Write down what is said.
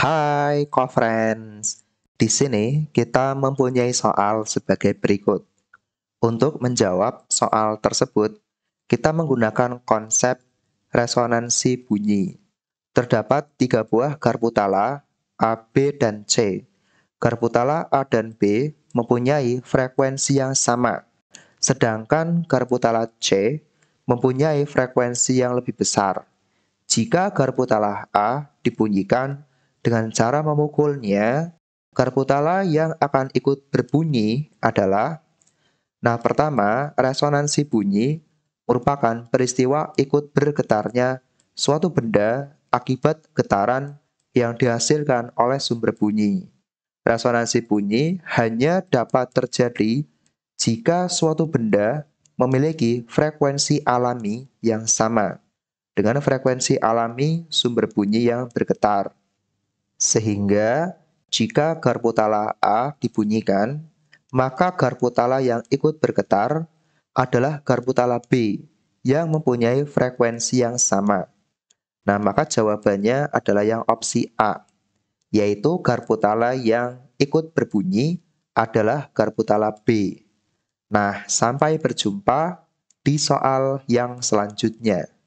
Hai conference. di sini kita mempunyai soal sebagai berikut. Untuk menjawab soal tersebut, kita menggunakan konsep resonansi bunyi. Terdapat tiga buah garputala A, B, dan C. Garputala A dan B mempunyai frekuensi yang sama, sedangkan garputala C mempunyai frekuensi yang lebih besar. Jika garputala A dibunyikan dengan cara memukulnya, karputala yang akan ikut berbunyi adalah Nah, pertama, resonansi bunyi merupakan peristiwa ikut bergetarnya suatu benda akibat getaran yang dihasilkan oleh sumber bunyi. Resonansi bunyi hanya dapat terjadi jika suatu benda memiliki frekuensi alami yang sama dengan frekuensi alami sumber bunyi yang bergetar. Sehingga jika garpu tala A dibunyikan, maka garpu tala yang ikut bergetar adalah garpu tala B yang mempunyai frekuensi yang sama. Nah, maka jawabannya adalah yang opsi A, yaitu garpu tala yang ikut berbunyi adalah garpu tala B. Nah, sampai berjumpa di soal yang selanjutnya.